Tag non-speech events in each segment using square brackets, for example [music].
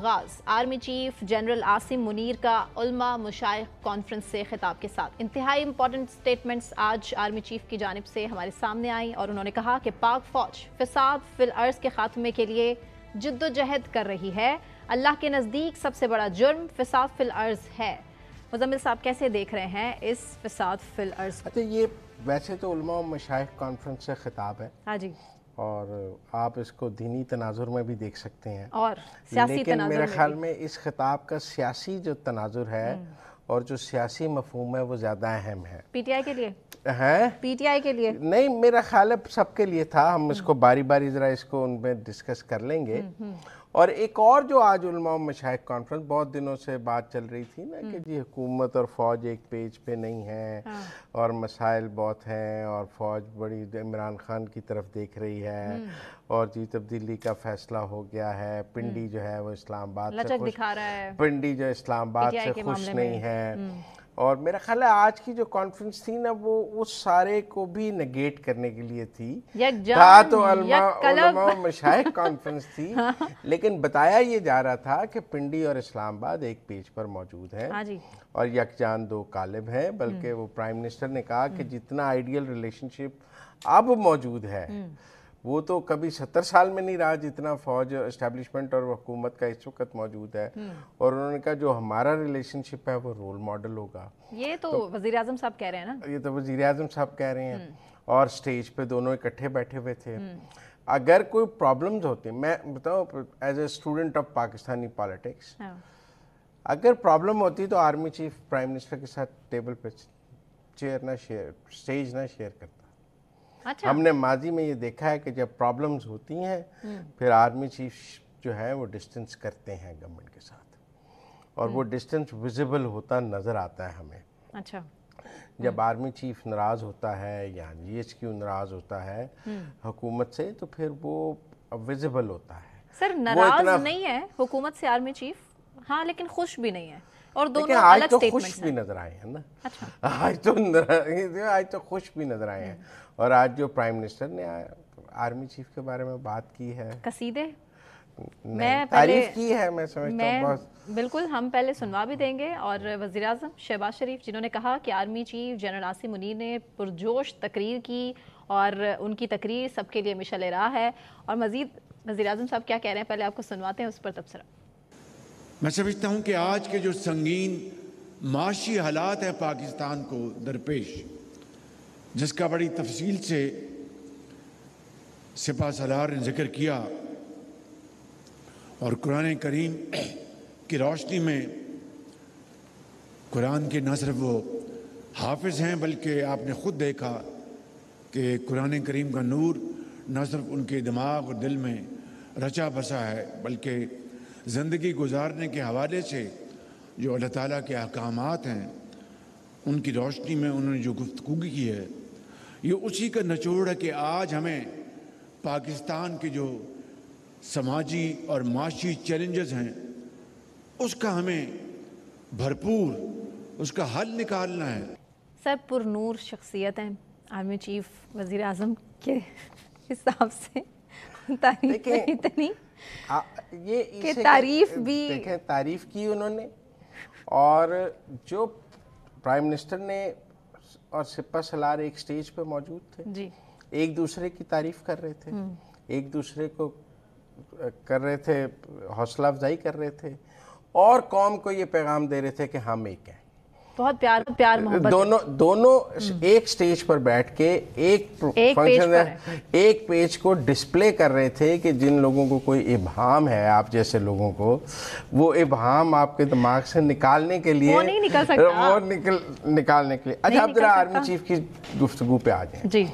आगाज army chief general Asim Munir का उल्मा मुशाइ कॉन्फ्रेंस से खिताब के साथ इंतहाई इंपॉर्टेंट स्टेटमेंट्स आज आर्मी चीफ की जानब से हमारे सामने आई और उन्होंने कहा कि पाक फौज फिसाद फिल अर्ज के खात्मे के लिए जद्दोजहद कर रही है अल्लाह के नज़दीक सबसे बड़ा जुर्म फिसाद फिल अर्ज है मुजम्मिल साहब कैसे देख रहे हैं इस फिसाद फिल अर्ज अच्छा, ये वैसे तो उलमा मुशाइ कॉन्फ्रेंस से खिताब है हाँ जी और आप इसको दीनी तनाजुर में भी देख सकते हैं और सियासी लेकिन मेरे ख्याल में, में इस खिताब का सियासी जो तनाजुर है हम्म। और जो सियासी मफहम है वो ज़्यादा अहम है पीटीआई के लिए है पीटीआई के लिए नहीं मेरा ख्याल है सबके लिए था हम हम्म। इसको बारी बारी ज़रा इसको उनमें डिस्कस कर लेंगे हम्म, और एक और जो आज उलमा मशाइ कॉन्फ्रेंस बहुत दिनों से बात चल रही थी ना कि हम्म। जी हुकूमत और फ़ौज एक पेज पे नहीं है हाँ। और मसाइल बहुत हैं और फ़ौज बड़ी इमरान खान की तरफ देख रही है हम्म। और जी तब्दीली का फैसला हो गया है पिंडी हम्म। जो है वो इस्लामाबाद से दिखा रहा है पिंडी जो इस्लामाबाद से खुश नहीं है और मेरा ख्याल है आज की जो कॉन्फ्रेंस थी ना वो उस सारे को भी नगेट करने के लिए थी था तो मशाइ कॉन्फ्रेंस थी हाँ। लेकिन बताया ये जा रहा था कि पिंडी और इस्लामाबाद एक पेज पर मौजूद है हाँ और यकजान दो कालिब हैं बल्कि हम्म। वो प्राइम मिनिस्टर ने कहा कि हम्म। जितना आइडियल रिलेशनशिप अब मौजूद है हम्म। वो तो कभी सत्तर साल में नहीं रहा जितना फौज इस्टेब्लिशमेंट और हुकूमत का इस वक्त मौजूद है हम्म। और उन्होंने कहा जो हमारा रिलेशनशिप है वो रोल मॉडल होगा ये तो, तो वजीर अजम साहब कह रहे हैं ना ये तो वजीर अजम साहब कह रहे हैं हम्म। और स्टेज पे दोनों इकट्ठे बैठे हुए थे हम्म। अगर कोई प्रॉब्लम्स होती मैं बताऊँ as a student of Pakistani politics अगर प्रॉब्लम होती तो आर्मी चीफ प्राइम मिनिस्टर के साथ टेबल पे चेयर ना शेयर स्टेज ना शेयर करता अच्छा। हमने माजी में ये देखा है कि जब प्रॉब्लम्स होती हैं हम्म। फिर आर्मी चीफ जो है वो डिस्टेंस करते हैं गवर्नमेंट के साथ और वो डिस्टेंस हम्म। विजिबल होता नज़र आता है हमें अच्छा जब आर्मी चीफ नाराज़ होता है या जी एच क्यू नाराज़ होता है हम्म। हुकूमत से तो फिर वो विजिबल होता है सर नाराज़ नहीं है हुकूमत से आर्मी चीफ हाँ लेकिन खुश भी नहीं है और दोनों अलग तो खुश भी नजर आए हैं ना अच्छा। [laughs] आज तो आज तो खुश भी नजर आए हैं हम्म। और आज जो प्राइम मिनिस्टर ने आर्मी चीफ के बारे में बात की है कसीदे मैं पहले की है मैं समझता मैं बहुत बिल्कुल हम पहले सुनवा भी देंगे और वजीर अजम शहबाज शरीफ जिन्होंने कहा कि army chief general Asim Munir ने पुरजोश तकरीर की और उनकी तकरीर सबके लिए मिशल रहा है और मजीद वजी अजम साहब क्या कह रहे हैं पहले आपको सुनवाते हैं उस पर तबसरा मैं समझता हूं कि आज के जो संगीन माशी हालात हैं पाकिस्तान को दरपेश जिसका बड़ी तफसील से सिपा सलार ने जिक्र किया और कुरान करीम की रोशनी में कुरान के न सिर्फ वो हाफिज़ हैं बल्कि आपने ख़ुद देखा कि कुरान करीम का नूर न सिर्फ उनके दिमाग और दिल में रचा बसा है बल्कि ज़िंदगी गुजारने के हवाले से जो अल्लाह ताला के अहकाम हैं उनकी रोशनी में उन्होंने जो गुफ्तु की है ये उसी का नचोड़ है कि आज हमें पाकिस्तान के जो समाजी और माशी चैलेंजेस हैं उसका हमें भरपूर उसका हल निकालना है सर पुरूर शख्सियत हैं आर्मी चीफ वज़ी अजम के हिसाब से [laughs] तारीफ इतनी आ, हाँ, ये तारीफ भी देखें तारीफ की उन्होंने और जो प्राइम मिनिस्टर ने और सिपा सलार एक स्टेज पे मौजूद थे जी एक दूसरे की तारीफ कर रहे थे हम्म। एक दूसरे को कर रहे थे हौसला अफजाई कर रहे थे और कौम को ये पैगाम दे रहे थे कि हम एक हैं बहुत प्यार प्यार मोहब्बत दोनों दोनों हम्म। एक स्टेज पर बैठ के एक एक पेज, पर एक पेज को डिस्प्ले कर रहे थे कि जिन लोगों को कोई इबाम है आप जैसे लोगों को वो इबाम आपके दिमाग से निकालने के लिए वो नहीं निकल सकता वो निकल निकालने के लिए अच्छा आप जरा आर्मी चीफ की गुफ्तु पे आ जाए जी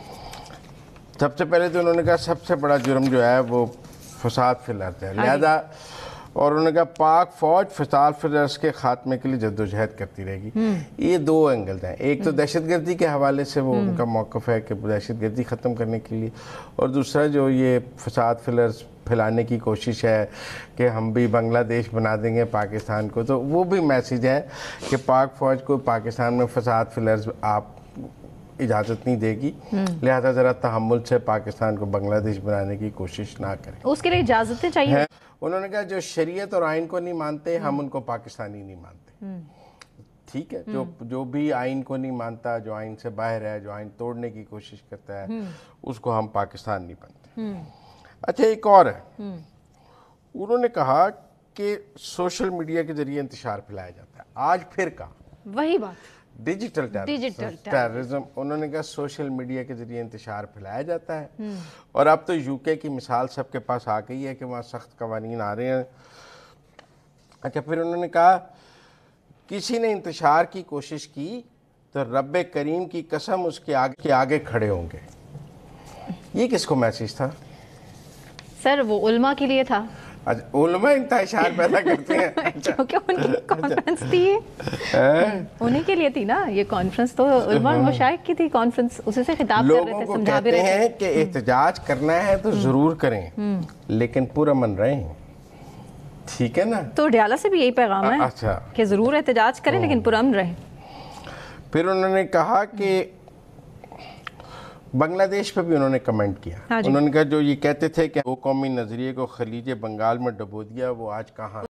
सबसे पहले तो उन्होंने कहा सबसे बड़ा जुर्म जो है वो फसाद फैलाते हैं हाँ लिहाजा और उन्होंने कहा पाक फौज फसाद फजर्स के खात्मे के लिए जद्दोजहद करती रहेगी हम्म। ये दो एंगल हैं एक तो हम्म। दहशत गर्दी के हवाले से वो हम्म। उनका मौक़ है कि दहशत गर्दी ख़त्म करने के लिए और दूसरा जो ये फसाद फिलर्स फैलाने की कोशिश है कि हम भी बांग्लादेश बना देंगे पाकिस्तान को तो वो भी मैसेज है कि पाक फ़ौज को पाकिस्तान में फसाद फिलर्स आप इजाज़त नहीं देगी लिहाजा ज़रा तहमुल से पाकिस्तान को बांग्लादेश बनाने की कोशिश ना करें उसके लिए इजाज़तें चाहिए उन्होंने कहा जो शरीयत और आइन को नहीं मानते हम उनको पाकिस्तानी नहीं मानते ठीक है जो जो भी आइन को नहीं मानता जो आइन से बाहर है जो आइन तोड़ने की कोशिश करता है उसको हम पाकिस्तान नहीं मानते अच्छा एक और है उन्होंने कहा कि सोशल मीडिया के जरिए इंतजार फैलाया जाता है आज फिर कहा वही बात डिजिटल टेररिज्म उन्होंने कहा सोशल मीडिया के जरिए इंतजार फैलाया जाता है हम्म। और अब तो यूके की मिसाल सबके पास आ गई है कि वहाँ सख्त कवानीन आ रहे हैं अच्छा फिर उन्होंने कहा किसी ने इंतजार की कोशिश की तो रब करीम की कसम उसके आगे के आगे खड़े होंगे ये किसको मैसेज था सर वो उल्मा के लिए था अच्छा इशार पैदा करते हैं [laughs] क्योंकि उनकी कॉन्फ्रेंस थी उन्हीं के लिए थी ना ये कॉन्फ्रेंस तो उलमा हाँ। मुशाइक की थी कॉन्फ्रेंस उसी से खिताब कर रहे थे रहे हैं कि हम्म। एहतजाज करना है तो हम्म। जरूर करें हम्म। लेकिन पूरा मन रहे ठीक है ना तो डियाला से भी यही पैगाम है अच्छा कि जरूर एहतजाज करें लेकिन पुरम रहे फिर उन्होंने कहा कि बांग्लादेश पर भी उन्होंने कमेंट किया हाँ उन्होंने कहा जो ये कहते थे कि वो कौमी नज़रिए को खलीज बंगाल में डबो दिया वो आज कहाँ